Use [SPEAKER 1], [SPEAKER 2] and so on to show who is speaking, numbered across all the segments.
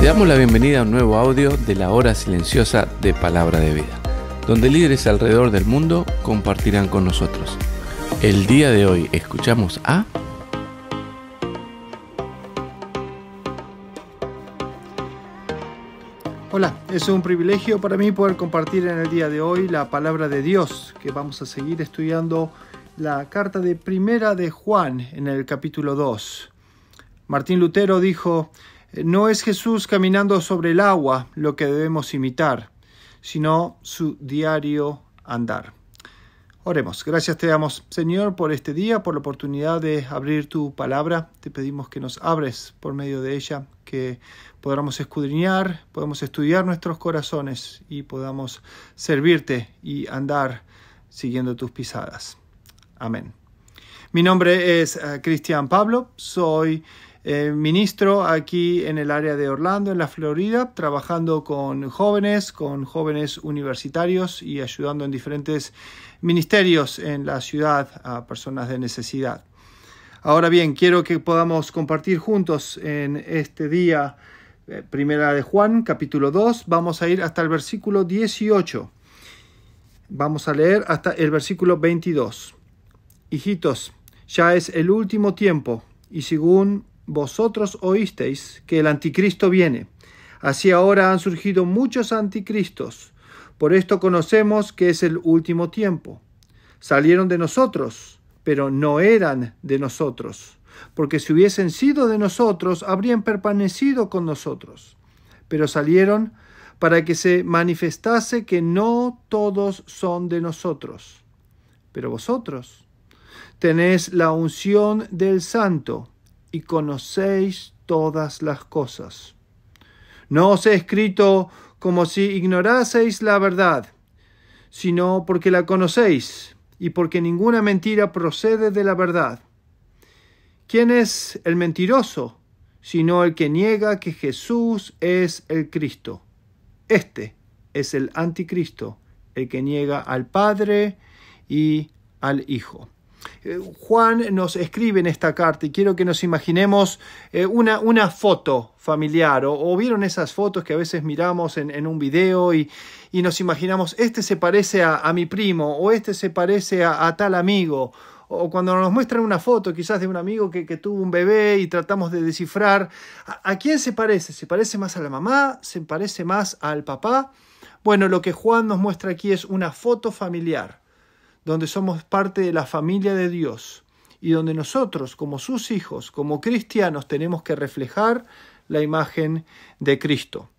[SPEAKER 1] Te damos la bienvenida a un nuevo audio de la hora silenciosa de Palabra de Vida, donde líderes alrededor del mundo compartirán con nosotros. El día de hoy escuchamos a... Hola, es un privilegio para mí poder compartir en el día de hoy la palabra de Dios, que vamos a seguir estudiando la carta de primera de Juan en el capítulo 2. Martín Lutero dijo, no es Jesús caminando sobre el agua lo que debemos imitar, sino su diario andar. Oremos. Gracias te damos, Señor, por este día, por la oportunidad de abrir tu palabra. Te pedimos que nos abres por medio de ella, que podamos escudriñar, podamos estudiar nuestros corazones y podamos servirte y andar siguiendo tus pisadas. Amén. Mi nombre es eh, Cristian Pablo, soy eh, ministro aquí en el área de Orlando, en la Florida, trabajando con jóvenes, con jóvenes universitarios y ayudando en diferentes ministerios en la ciudad a personas de necesidad. Ahora bien, quiero que podamos compartir juntos en este día, eh, primera de Juan, capítulo 2, vamos a ir hasta el versículo 18. Vamos a leer hasta el versículo 22. Hijitos, ya es el último tiempo, y según vosotros oísteis que el anticristo viene. Así ahora han surgido muchos anticristos. Por esto conocemos que es el último tiempo. Salieron de nosotros, pero no eran de nosotros, porque si hubiesen sido de nosotros, habrían permanecido con nosotros. Pero salieron para que se manifestase que no todos son de nosotros. Pero vosotros tenéis la unción del santo y conocéis todas las cosas. No os he escrito como si ignoraseis la verdad, sino porque la conocéis y porque ninguna mentira procede de la verdad. ¿Quién es el mentiroso, sino el que niega que Jesús es el Cristo? Este es el anticristo, el que niega al Padre y al Hijo. Eh, Juan nos escribe en esta carta y quiero que nos imaginemos eh, una, foto familiar o, vieron esas fotos que a veces miramos en, un video y, nos imaginamos este se parece a, mi primo o este se parece a, tal amigo o cuando nos muestran una foto quizás de un amigo que, tuvo un bebé y tratamos de descifrar a, quién se parece, se parece más a la mamá, se parece más al papá. Bueno, lo que Juan nos muestra aquí es una foto familiar donde somos parte de la familia de Dios y donde nosotros, como sus hijos, como cristianos, tenemos que reflejar la imagen de Cristo.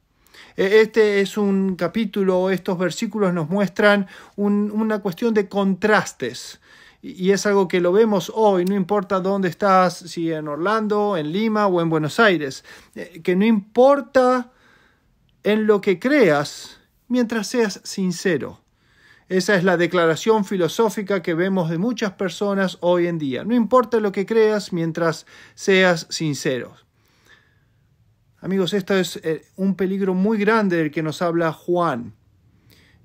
[SPEAKER 1] E-, este es un capítulo, estos versículos nos muestran una cuestión de contrastes. Y es algo que lo vemos hoy, no importa dónde estás, si en Orlando, en Lima o en Buenos Aires, eh, que no importa en lo que creas mientras seas sincero esa es la declaración filosófica que vemos de muchas personas hoy en día. No importa lo que creas mientras seas sincero. Amigos, esto es eh, un peligro muy grande del que nos habla Juan.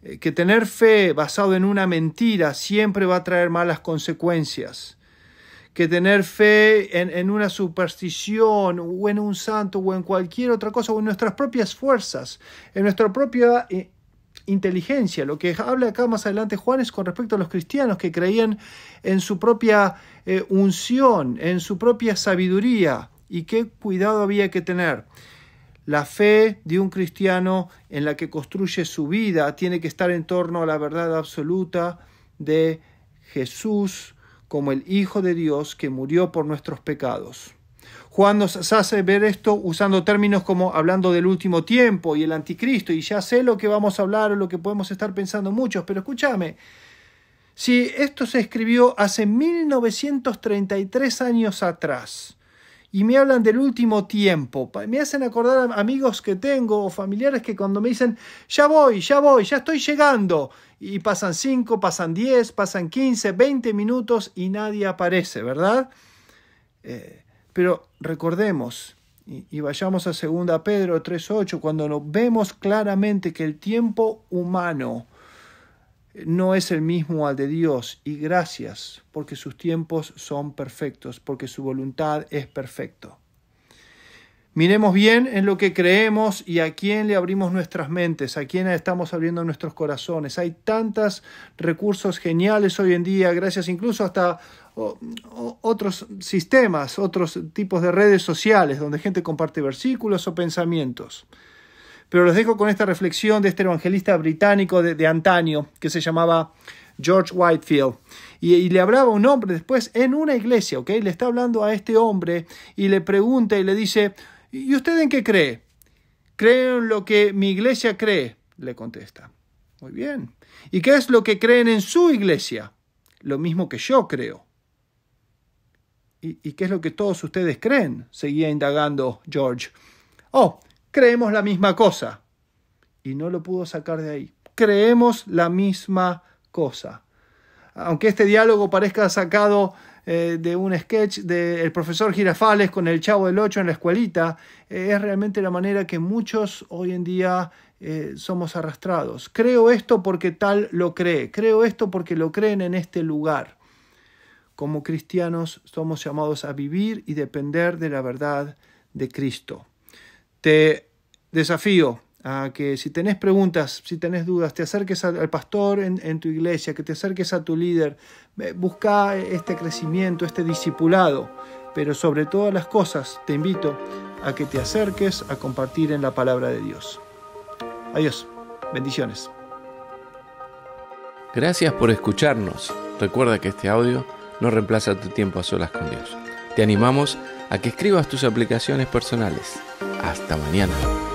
[SPEAKER 1] Eh, que tener fe basado en una mentira siempre va a traer malas consecuencias. Que tener fe en, una superstición o en un santo o en cualquier otra cosa o en nuestras propias fuerzas, en nuestra propia eh, inteligencia. Lo que habla acá más adelante Juan es con respecto a los cristianos que creían en su propia eh, unción, en su propia sabiduría y qué cuidado había que tener. La fe de un cristiano en la que construye su vida tiene que estar en torno a la verdad absoluta de Jesús como el Hijo de Dios que murió por nuestros pecados cuando se hace ver esto usando términos como hablando del último tiempo y el anticristo, y ya sé lo que vamos a hablar o lo que podemos estar pensando muchos, pero escúchame, si esto se escribió hace 1933 años atrás, y me hablan del último tiempo. Me hacen acordar a amigos que tengo o familiares que cuando me dicen, ya voy, ya voy, ya estoy llegando, y pasan 5, pasan 10, pasan 15, 20 minutos y nadie aparece, ¿verdad? Eh, pero recordemos y, vayamos a 2 Pedro 3.8, cuando vemos claramente que el tiempo humano no es el mismo al de Dios, y gracias, porque sus tiempos son perfectos, porque su voluntad es perfecta. Miremos bien en lo que creemos y a quién le abrimos nuestras mentes, a quién estamos abriendo nuestros corazones. Hay tantos recursos geniales hoy en día, gracias incluso hasta otros sistemas, otros tipos de redes sociales donde gente comparte versículos o pensamientos. Pero los dejo con esta reflexión de este evangelista británico de, antaño que se llamaba George Whitefield. Y, le hablaba un hombre después en una iglesia, ¿ok? Le está hablando a este hombre y le pregunta y le dice, ¿y usted en qué cree? Creo en lo que mi iglesia cree, le contesta. Muy bien. ¿Y qué es lo que creen en su iglesia? Lo mismo que yo creo. ¿Y, qué es lo que todos ustedes creen? Seguía indagando George. Oh, creemos la misma cosa. Y no lo pudo sacar de ahí. Creemos la misma cosa. Aunque este diálogo parezca sacado eh, de un sketch del profesor Girafales con el Chavo del Ocho en la escuelita, eh, es realmente la manera que muchos hoy en día eh, somos arrastrados. Creo esto porque tal lo cree, creo esto porque lo creen en este lugar. Como cristianos somos llamados a vivir y depender de la verdad de Cristo. Te desafío a que si tenés preguntas, si tenés dudas, te acerques al pastor en, tu iglesia, que te acerques a tu líder, busca este crecimiento, este discipulado, pero sobre todas las cosas te invito a que te acerques a compartir en la palabra de Dios. Adiós, bendiciones. Gracias por escucharnos. Recuerda que este audio no reemplaza tu tiempo a solas con Dios. Te animamos a que escribas tus aplicaciones personales. Hasta mañana.